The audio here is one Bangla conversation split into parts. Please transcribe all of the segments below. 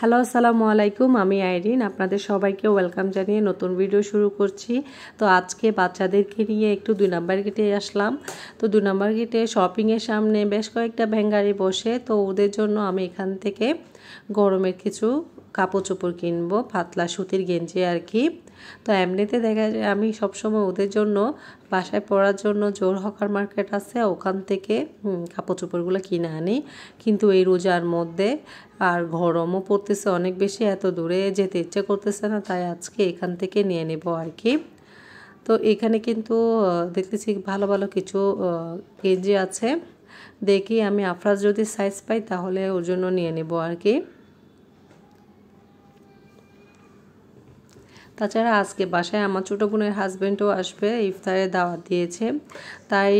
হ্যালো আসসালামু আলাইকুম আমি আইরিন আপনাদের সবাইকে ওয়েলকাম জানিয়ে নতুন ভিডিও শুরু করছি তো আজকে বাচ্চাদেরকে নিয়ে একটু দুই নাম্বার গেটে আসলাম তো দুই নম্বর গেটে শপিংয়ের সামনে বেশ কয়েকটা ভ্যাঙ্গারি বসে তো ওদের জন্য আমি এখান থেকে গরমের কিছু কাপড় চোপড় কিনবো পাতলা সুতির গেঞ্জি আর কি তো এমনিতে দেখা যায় আমি সবসময় ওদের জন্য বাসায় পড়ার জন্য জোর হকার মার্কেট আছে ওখান থেকে কাপড় চোপড়গুলো কিনে আনি কিন্তু এই রোজার মধ্যে আর গরমও পড়তেছে অনেক বেশি এত দূরে যেতে ইচ্ছে করতেছে না তাই আজকে এখান থেকে নিয়ে নেব আর কি তো এখানে কিন্তু দেখতেছি ভালো ভালো কিছু গেঞ্জি আছে দেখি আমি আফরাজ যদি সাইজ পাই তাহলে ওর জন্য নিয়ে নেব আর কি তাছাড়া আজকে বাসায় আমার ছোটো বোনের হাজব্যান্ডও আসবে ইফতারে দাওয়াত দিয়েছে তাই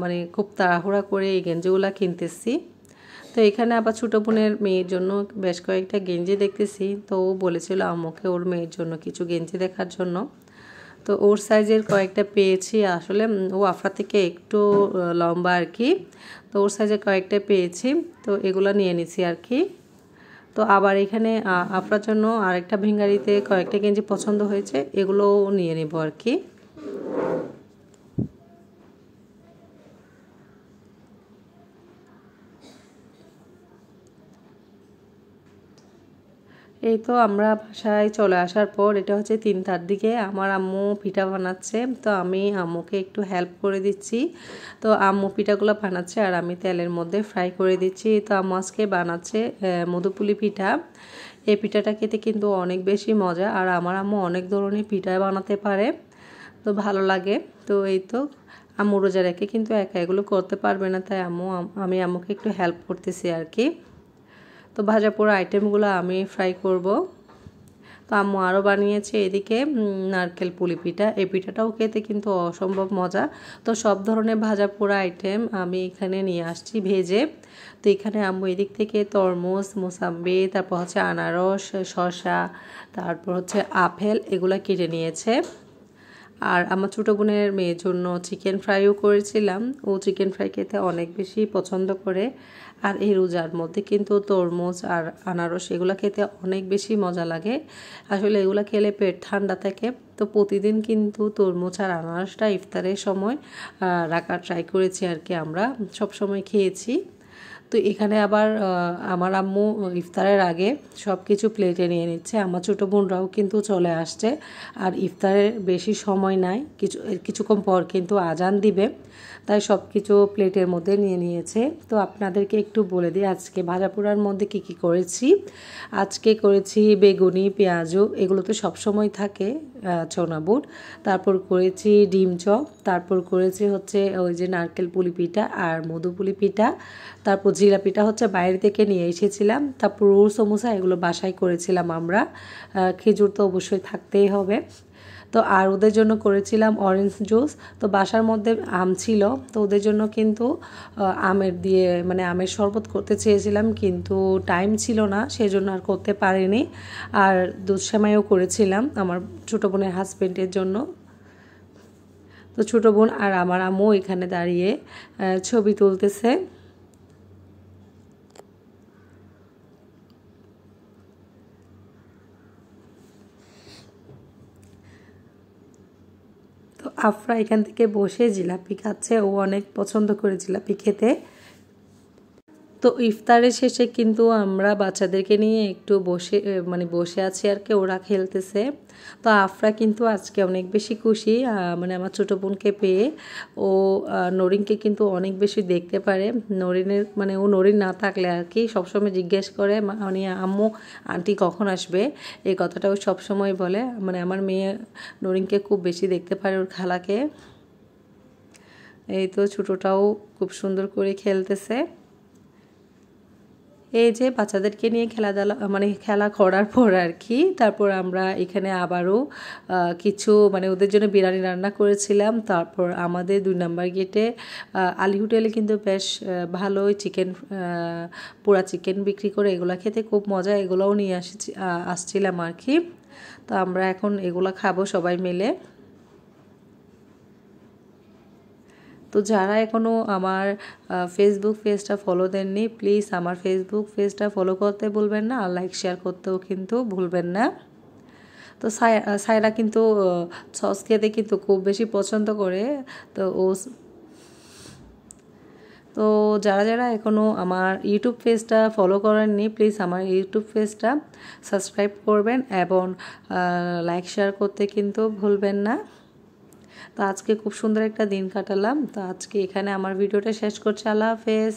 মানে খুব তাড়াহুড়া করে এই গেঞ্জিগুলো কিনতেছি তো এখানে আবার ছোটো বোনের মেয়ের জন্য বেশ কয়েকটা গেঞ্জি দেখতেছি তো ও বলেছিল আমাকে ওর মেয়ের জন্য কিছু গেঞ্জি দেখার জন্য তো ওর সাইজের কয়েকটা পেয়েছি আসলে ও আফরা থেকে একটু লম্বা আর কি তো ওর সাইজের কয়েকটা পেয়েছি তো এগুলো নিয়ে নিছি আর কি তো আবার এখানে আফরার জন্য আরেকটা ভেঙ্গারিতে কয়েকটা গেঞ্জি পছন্দ হয়েছে এগুলোও নিয়ে নেব আর কি এই তো আমরা বাসায় চলে আসার পর এটা হচ্ছে তিন তার দিকে আমার আম্মু পিঠা বানাচ্ছে তো আমি আম্মুকে একটু হেল্প করে দিচ্ছি তো আম্মু পিঠাগুলো বানাচ্ছে আর আমি তেলের মধ্যে ফ্রাই করে দিচ্ছি তো আম্মু আজকে বানাচ্ছে মধুপুলি পিঠা এই পিঠাটা খেতে কিন্তু অনেক বেশি মজা আর আমার আম্মু অনেক ধরনের পিঠা বানাতে পারে তো ভালো লাগে তো এই তো আম্মু রোজা রেখে কিন্তু একা এগুলো করতে পারবে না তাই আম্মু আমি আম্মুকে একটু হেল্প করতেছি আর কি তো ভাজা পোড়া আইটেমগুলো আমি ফ্রাই করব তো আম্মু আরও বানিয়েছে এদিকে নারকেল পুলি পিঠা এই পিঠাটাও খেতে কিন্তু অসম্ভব মজা তো সব ধরনের ভাজা পোড়া আইটেম আমি এখানে নিয়ে আসছি ভেজে তো এখানে আম্মু এদিক থেকে তরমুজ মোসাম্বি তারপর হচ্ছে আনারস শসা তারপর হচ্ছে আপেল এগুলো কেটে নিয়েছে আর আমার ছোটো বোনের মেয়ের জন্য চিকেন ফ্রাইও করেছিলাম ও চিকেন ফ্রাই খেতে অনেক বেশি পছন্দ করে আর এই রোজার মধ্যে কিন্তু তরমুজ আর আনারস এগুলো খেতে অনেক বেশি মজা লাগে আসলে এগুলো খেলে পেট ঠান্ডা থাকে তো প্রতিদিন কিন্তু তরমুজ আর আনারসটা ইফতারের সময় রাখার ট্রাই করেছি আর কি আমরা সব সময় খেয়েছি তো এখানে আবার আমার আম্মু ইফতারের আগে সব কিছু প্লেটে নিয়ে নিচ্ছে আমার ছোটো বোনরাও কিন্তু চলে আসছে আর ইফতারের বেশি সময় নাই কিছু কিছুক্ষণ পর কিন্তু আজান দিবে তাই সব কিছু প্লেটের মধ্যে নিয়ে নিয়েছে তো আপনাদেরকে একটু বলে দিই আজকে ভাজাপোড়ার মধ্যে কি কি করেছি আজকে করেছি বেগুনি পেঁয়াজু এগুলো তো সবসময় থাকে ছোনা বুট তারপর করেছি ডিম চপ তারপর করেছি হচ্ছে ওই যে নারকেল পুলি পিঠা আর মধু পুলি পিঠা তারপর জিলাপিটা হচ্ছে বাইরে থেকে নিয়ে এসেছিলাম তারপর রোল সমোসা এগুলো বাসায় করেছিলাম আমরা খেজুর তো অবশ্যই থাকতেই হবে তো আর ওদের জন্য করেছিলাম অরেঞ্জ জুস তো বাসার মধ্যে আম ছিল তো ওদের জন্য কিন্তু আমের দিয়ে মানে আমের শরবত করতে চেয়েছিলাম কিন্তু টাইম ছিল না সেজন্য আর করতে পারিনি আর দুধশ্যামাইও করেছিলাম আমার ছোটো বোনের হাজব্যান্ডের জন্য তো ছোটো বোন আর আমার আমও এখানে দাঁড়িয়ে ছবি তুলতেছে আফরা এখান থেকে বসে জিলাপি খাচ্ছে ও অনেক পছন্দ করে জিলাপি খেতে তো ইফতারের শেষে কিন্তু আমরা বাচ্চাদেরকে নিয়ে একটু বসে মানে বসে আছি আর কি ওরা খেলতেছে তো আফরা কিন্তু আজকে অনেক বেশি খুশি মানে আমার ছোটো বোনকে পেয়ে ও নরিনকে কিন্তু অনেক বেশি দেখতে পারে নরিনের মানে ও নরিন না থাকলে আর কি সবসময় জিজ্ঞেস করে মানে আম্মু আন্টি কখন আসবে এই কথাটা ও সবসময় বলে মানে আমার মেয়ে নরিনকে খুব বেশি দেখতে পারে ওর খালাকে এই তো ছোটোটাও খুব সুন্দর করে খেলতেছে এই যে বাচ্চাদেরকে নিয়ে খেলাধুলা মানে খেলা করার পর আর কি তারপর আমরা এখানে আবারও কিছু মানে ওদের জন্য বিরিয়ানি রান্না করেছিলাম তারপর আমাদের দুই নম্বর গেটে আলি হোটেলে কিন্তু বেশ ভালোই চিকেন পোড়া চিকেন বিক্রি করে এগুলো খেতে খুব মজা এগুলোও নিয়ে আসছি আসছিলাম আর কি তো আমরা এখন এগুলো খাবো সবাই মিলে তো যারা এখনও আমার ফেসবুক পেজটা ফলো দেননি প্লিজ আমার ফেসবুক পেজটা ফলো করতে বলবেন না আর লাইক শেয়ার করতেও কিন্তু ভুলবেন না তো সায়রা কিন্তু সস খেতে কিন্তু খুব বেশি পছন্দ করে তো ও তো যারা যারা এখনও আমার ইউটিউব পেজটা ফলো করেননি প্লিজ আমার ইউটিউব পেজটা সাবস্ক্রাইব করবেন এবং লাইক শেয়ার করতে কিন্তু ভুলবেন না তো আজকে খুব সুন্দর একটা দিন কাটালাম তো আজকে এখানে আমার ভিডিওটা শেষ করছি আল্লাহ হাফেজ